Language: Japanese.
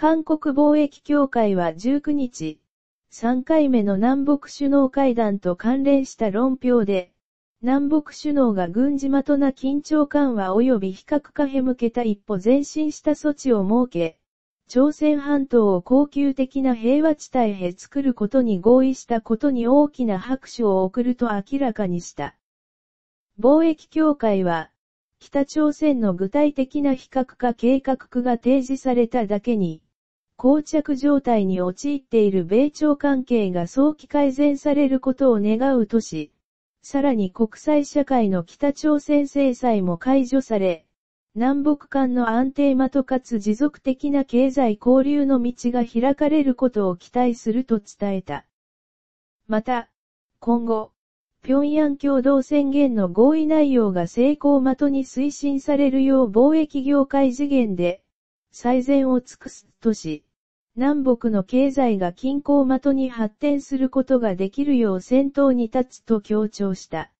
韓国貿易協会は19日、3回目の南北首脳会談と関連した論評で、南北首脳が軍事的な緊張緩和及び非核化へ向けた一歩前進した措置を設け、朝鮮半島を恒久的な平和地帯へ作ることに合意したことに大きな拍手を送ると明らかにした。貿易協会は、北朝鮮の具体的な非核化計画が提示されただけに、膠着状態に陥っている米朝関係が早期改善されることを願うとし、さらに国際社会の北朝鮮制裁も解除され、南北間の安定まとかつ持続的な経済交流の道が開かれることを期待すると伝えた。また、今後、平壌共同宣言の合意内容が成功的に推進されるよう貿易業界次元で、最善を尽くすとし、南北の経済が均衡的に発展することができるよう先頭に立つと強調した。